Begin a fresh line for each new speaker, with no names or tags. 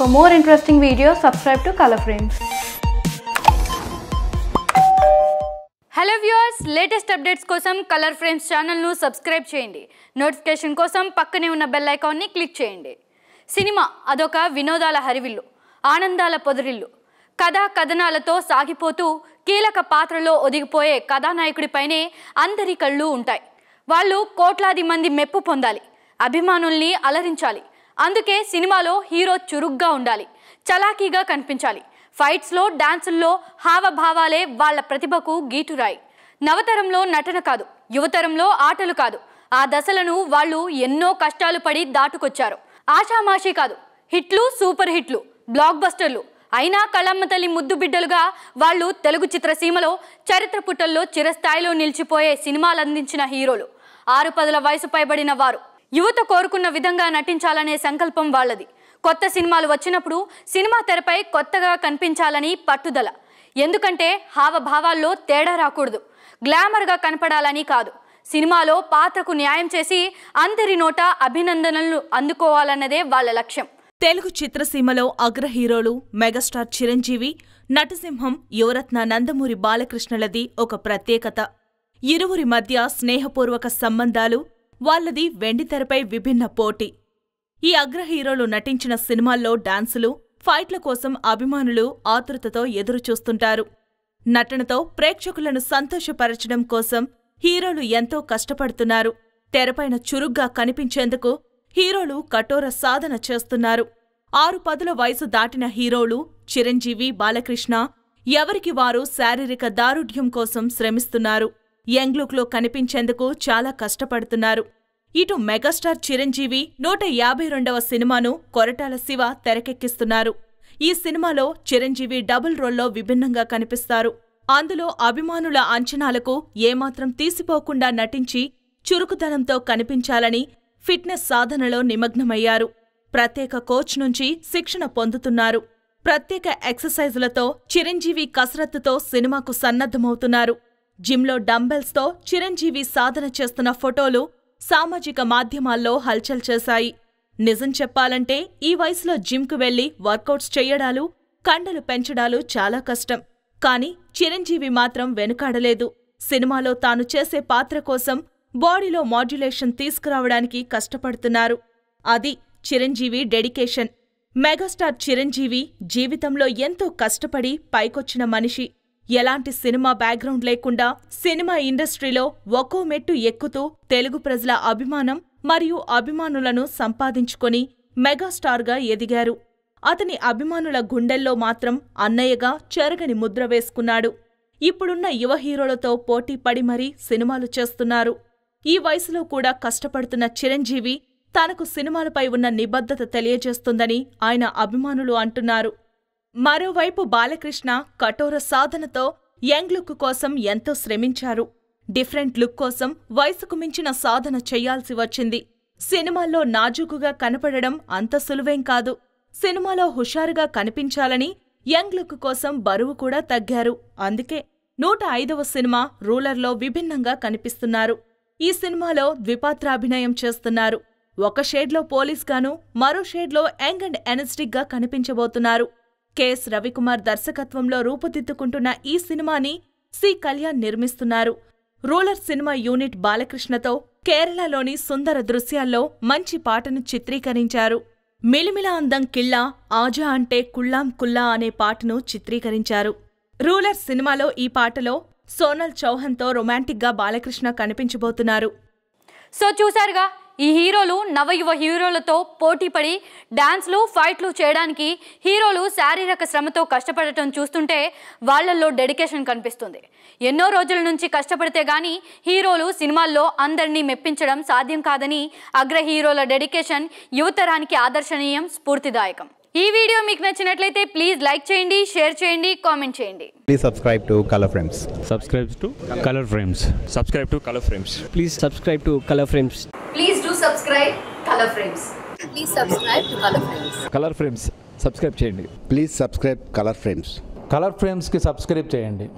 for more interesting video subscribe to Colour Frames hello viewers latest updates కోసం Colour Frames ఛానల్ను subscribe చేయండి notification కోసం పక్కనే ఉన్న బెల్ ఐకాన్ని క్లిక్ చేయండి సినిమా అదొక వినోదాల హరివిల్లు ఆనందాల పొదరిల్లు కథా కథనాలతో సాగిపోతూ కీలక పాత్రలో ఒదిగిపోయే కథానాయకుడిపైనే అందరి కళ్ళు ఉంటాయి వాళ్ళు కోట్లాది మంది మెప్పు పొందాలి అభిమానుల్ని అలరించాలి అందుకే సినిమాలో హీరో చురుగ్గా ఉండాలి చలాకీగా కనిపించాలి ఫైట్స్లో డాన్సుల్లో హావభావాలే వాళ్ళ ప్రతిభకు గీటురాయి నవతరంలో నటన కాదు యువతరంలో ఆటలు కాదు ఆ దశలను వాళ్ళు ఎన్నో కష్టాలు పడి దాటుకొచ్చారు ఆషామాషి కాదు హిట్లు సూపర్ హిట్లు బ్లాక్ బస్టర్లు అయినా కళమ్మ తల్లి ముద్దు బిడ్డలుగా వాళ్ళు తెలుగు చిత్రసీమలో చరిత్ర పుటల్లో చిరస్థాయిలో నిలిచిపోయే సినిమాలు అందించిన హీరోలు ఆరు పదుల వయసు పైబడిన వారు యువత కోరుకున్న విధంగా నటించాలనే సంకల్పం వాళ్ళది కొత్త సినిమాలు వచ్చినప్పుడు సినిమా తెరపై కొత్తగా కనిపించాలని పట్టుదల ఎందుకంటే హావభావాల్లో తేడా రాకూడదు గ్లామర్గా కనపడాలని కాదు సినిమాలో పాత్రకు న్యాయం చేసి అందరి నోట అభినందనలు అందుకోవాలన్నదే వాళ్ళ లక్ష్యం
తెలుగు చిత్రసీమలో అగ్ర హీరోలు మెగాస్టార్ చిరంజీవి నటసింహం యువరత్న నందమూరి బాలకృష్ణలది ఒక ప్రత్యేకత ఇరువురి మధ్య స్నేహపూర్వక సంబంధాలు వాళ్లది వెండితెరపై విభిన్న పోటీ ఈ అగ్ర హీరోలు నటించిన సినిమాల్లో డాన్సులు ఫైట్ల కోసం అభిమానులు ఆతృతతో ఎదురుచూస్తుంటారు నటనతో ప్రేక్షకులను సంతోషపరచడం కోసం హీరోలు ఎంతో కష్టపడుతున్నారు తెరపైన చురుగ్గా కనిపించేందుకు హీరోలు కఠోర సాధన చేస్తున్నారు ఆరు పదుల వయసు దాటిన హీరోలు చిరంజీవి బాలకృష్ణ ఎవరికి వారు శారీరక దారుఢ్యం కోసం శ్రమిస్తున్నారు యంగ్లుక్లో కనిపించేందుకు చాలా కష్టపడుతున్నారు ఇటు మెగాస్టార్ చిరంజీవి నూట యాభై రెండవ సినిమాను కొరటాల శివ తెరకెక్కిస్తున్నారు ఈ సినిమాలో చిరంజీవి డబుల్ రోల్లో విభిన్నంగా కనిపిస్తారు అందులో అభిమానుల అంచనాలకు ఏమాత్రం తీసిపోకుండా నటించి చురుకుదనంతో కనిపించాలని ఫిట్నెస్ సాధనలో నిమగ్నమయ్యారు ప్రత్యేక కోచ్ నుంచి శిక్షణ పొందుతున్నారు ప్రత్యేక ఎక్సర్సైజులతో చిరంజీవి కసరత్తుతో సినిమాకు సన్నద్ధమవుతున్నారు జిమ్లో డంబెల్స్తో చిరంజీవి సాధన చేస్తున్న ఫోటోలు సామాజిక మాధ్యమాల్లో హల్చల్ చేశాయి నిజం చెప్పాలంటే ఈ వయసులో జిమ్కు వెళ్లి వర్కౌట్స్ చెయ్యడాలు కండలు పెంచడాలు చాలా కష్టం కానీ చిరంజీవి మాత్రం వెనుకాడలేదు సినిమాలో తాను చేసే పాత్ర కోసం బాడీలో మాడ్యులేషన్ తీసుకురావడానికి కష్టపడుతున్నారు అది చిరంజీవి డెడికేషన్ మెగాస్టార్ చిరంజీవి జీవితంలో ఎంతో కష్టపడి పైకొచ్చిన మనిషి ఎలాంటి సినిమా బ్యాక్గ్రౌండ్ లేకుండా సినిమా ఇండస్ట్రీలో ఒక్కో మెట్టు ఎక్కుతూ తెలుగు ప్రజల అభిమానం మరియు అభిమానులను సంపాదించుకొని మెగాస్టార్గా ఎదిగారు అతని అభిమానుల గుండెల్లో మాత్రం అన్నయ్యగా చెరగని ముద్ర వేసుకున్నాడు ఇప్పుడున్న యువ హీరోలతో పోటీ పడి మరీ సినిమాలు చేస్తున్నారు ఈ వయసులో కూడా కష్టపడుతున్న చిరంజీవి తనకు సినిమాలపై ఉన్న నిబద్ధత తెలియజేస్తుందని ఆయన అభిమానులు అంటున్నారు మరోవైపు బాలకృష్ణ కఠోర సాధనతో యంగ్ లుక్ కోసం ఎంతో శ్రమించారు డిఫరెంట్ లుక్ కోసం వయసుకు మించిన సాధన చెయ్యాల్సి వచ్చింది సినిమాల్లో నాజూకుగా కనపడడం అంత సులువేం కాదు సినిమాలో హుషారుగా కనిపించాలని యంగ్ లుక్ కోసం బరువు కూడా తగ్గారు అందుకే నూట ఐదవ సినిమా రూలర్లో విభిన్నంగా కనిపిస్తున్నారు ఈ సినిమాలో ద్విపాత్రాభినయం చేస్తున్నారు ఒక షేడ్లో పోలీస్గాను మరో షేడ్లో యంగ్ అండ్ ఎనర్జిటిక్గా కనిపించబోతున్నారు కెఎస్ రవికుమార్ దర్శకత్వంలో రూపుదిద్దుకుంటున్న ఈ సినిమాని సి కళ్యాణ్ నిర్మిస్తున్నారు రూలర్ సినిమా యూనిట్ బాలకృష్ణతో కేరళలోని సుందర దృశ్యాల్లో మంచి పాటను చిత్రీకరించారు మిలిమిల అందం కిళ్ళా ఆజా అంటే కుళ్ళాం కుల్లా అనే పాటను చిత్రీకరించారు రూలర్ సినిమాలో ఈ పాటలో సోనల్ చౌహన్తో రొమాంటిక్గా బాలకృష్ణ కనిపించబోతున్నారు
సో చూశారుగా ఈ హీరోలు నవయువ హీరోలతో పోటీపడి డ్యాన్స్లు ఫైట్లు చేయడానికి హీరోలు శారీరక శ్రమతో కష్టపడటం చూస్తుంటే వాళ్లలో డెడికేషన్ కనిపిస్తుంది ఎన్నో రోజుల నుంచి కష్టపడితే గానీ హీరోలు సినిమాల్లో అందరినీ మెప్పించడం సాధ్యం కాదని అగ్ర హీరోల డెడికేషన్ యువతరానికి ఆదర్శనీయం స్ఫూర్తిదాయకం ఈ వీడియో మీకు నచ్చినట్లయితే ప్లీజ్ లైక్ చేయండి షేర్ చేయండి కామెంట్ చేయండి
please subscribe to Colour Frames subscribe to Colour Frames subscribe to Colour Frames please subscribe to Colour Frames
please do subscribe Colour Frames please subscribe to Colour
Frames Colour Frames subscribe చేయండి please subscribe Colour Frames Colour ఫ్రేమ్స్కి subscribe చేయండి